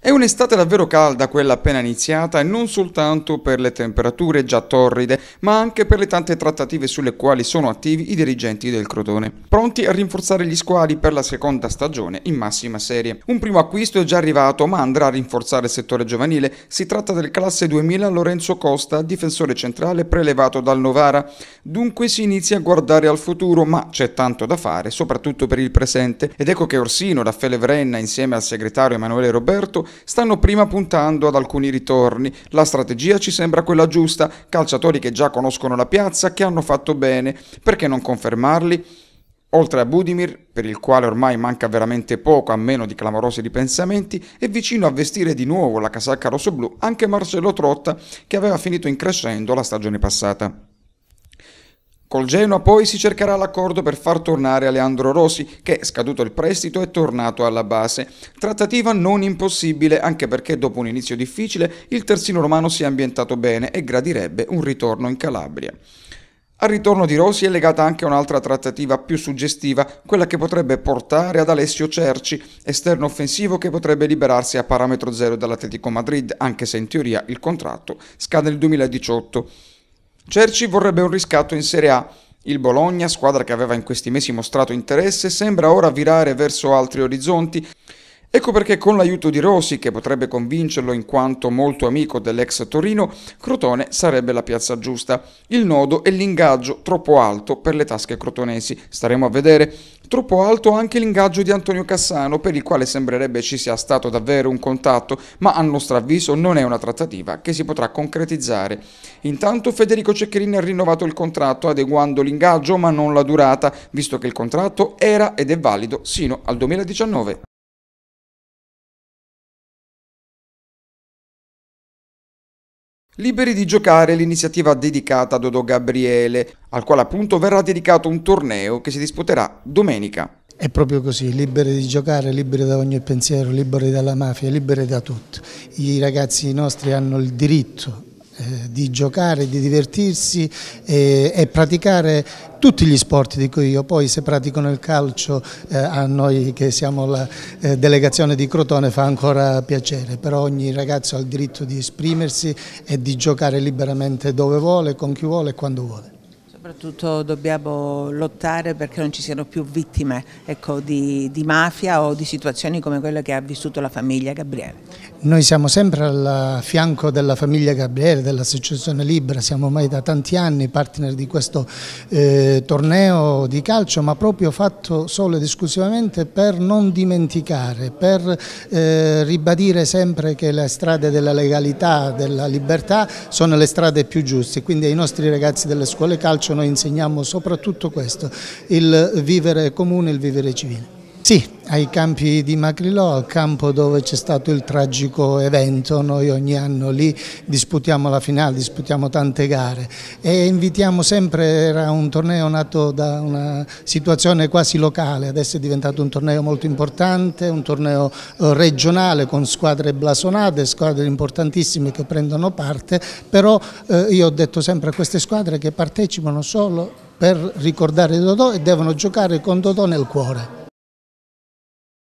È un'estate davvero calda quella appena iniziata e non soltanto per le temperature già torride, ma anche per le tante trattative sulle quali sono attivi i dirigenti del Crotone, pronti a rinforzare gli squali per la seconda stagione in massima serie. Un primo acquisto è già arrivato, ma andrà a rinforzare il settore giovanile. Si tratta del classe 2000 Lorenzo Costa, difensore centrale prelevato dal Novara. Dunque si inizia a guardare al futuro, ma c'è tanto da fare, soprattutto per il presente. Ed ecco che Orsino, Raffaele Vrenna, insieme al segretario Emanuele Roberto, stanno prima puntando ad alcuni ritorni. La strategia ci sembra quella giusta, calciatori che già conoscono la piazza, che hanno fatto bene, perché non confermarli? Oltre a Budimir, per il quale ormai manca veramente poco a meno di clamorosi ripensamenti, è vicino a vestire di nuovo la casacca rossoblù anche Marcello Trotta, che aveva finito in crescendo la stagione passata. Col Genoa poi si cercherà l'accordo per far tornare Aleandro Rossi, che, scaduto il prestito, è tornato alla base. Trattativa non impossibile, anche perché dopo un inizio difficile il terzino romano si è ambientato bene e gradirebbe un ritorno in Calabria. Al ritorno di Rossi è legata anche un'altra trattativa più suggestiva, quella che potrebbe portare ad Alessio Cerci, esterno offensivo che potrebbe liberarsi a parametro zero dall'Atletico Madrid, anche se in teoria il contratto scade nel 2018. Cerci vorrebbe un riscatto in Serie A. Il Bologna, squadra che aveva in questi mesi mostrato interesse, sembra ora virare verso altri orizzonti. Ecco perché con l'aiuto di Rossi, che potrebbe convincerlo in quanto molto amico dell'ex Torino, Crotone sarebbe la piazza giusta. Il nodo è l'ingaggio troppo alto per le tasche crotonesi. Staremo a vedere. Troppo alto anche l'ingaggio di Antonio Cassano, per il quale sembrerebbe ci sia stato davvero un contatto, ma a nostro avviso non è una trattativa che si potrà concretizzare. Intanto Federico Ceccherini ha rinnovato il contratto adeguando l'ingaggio ma non la durata, visto che il contratto era ed è valido sino al 2019. Liberi di giocare l'iniziativa dedicata a Dodo Gabriele, al quale appunto verrà dedicato un torneo che si disputerà domenica. È proprio così, liberi di giocare, liberi da ogni pensiero, liberi dalla mafia, liberi da tutto. I ragazzi nostri hanno il diritto di giocare, di divertirsi e, eh, e, praticare tutti gli sport di cui io poi se praticano il calcio eh, a noi che siamo la eh, delegazione di Crotone fa ancora piacere, però ogni ragazzo ha il diritto di esprimersi e di giocare liberamente dove vuole, con chi vuole e quando vuole. Soprattutto dobbiamo lottare perché non ci siano più vittime ecco, di, di, mafia o di situazioni come quella che ha vissuto la famiglia Gabriele. Noi siamo sempre al fianco della famiglia Gabriele, dell'Associazione Libra, siamo ormai da tanti anni partner di questo eh, torneo di calcio, ma proprio fatto solo ed esclusivamente per non dimenticare, per eh, ribadire sempre che le strade della legalità, della libertà sono le strade più giuste, quindi ai nostri ragazzi delle scuole calcio noi insegniamo soprattutto questo, il vivere comune, il vivere civile. Sì, ai campi di Macrilò, al campo dove c'è stato il tragico evento, noi ogni anno lì disputiamo la finale, disputiamo tante gare e invitiamo sempre, era un torneo nato da una situazione quasi locale, adesso è diventato un torneo molto importante, un torneo eh, regionale con squadre blasonate, squadre importantissime che prendono parte, però eh, io ho detto sempre a queste squadre che partecipano solo per ricordare Dodò e devono giocare con Dodò nel cuore.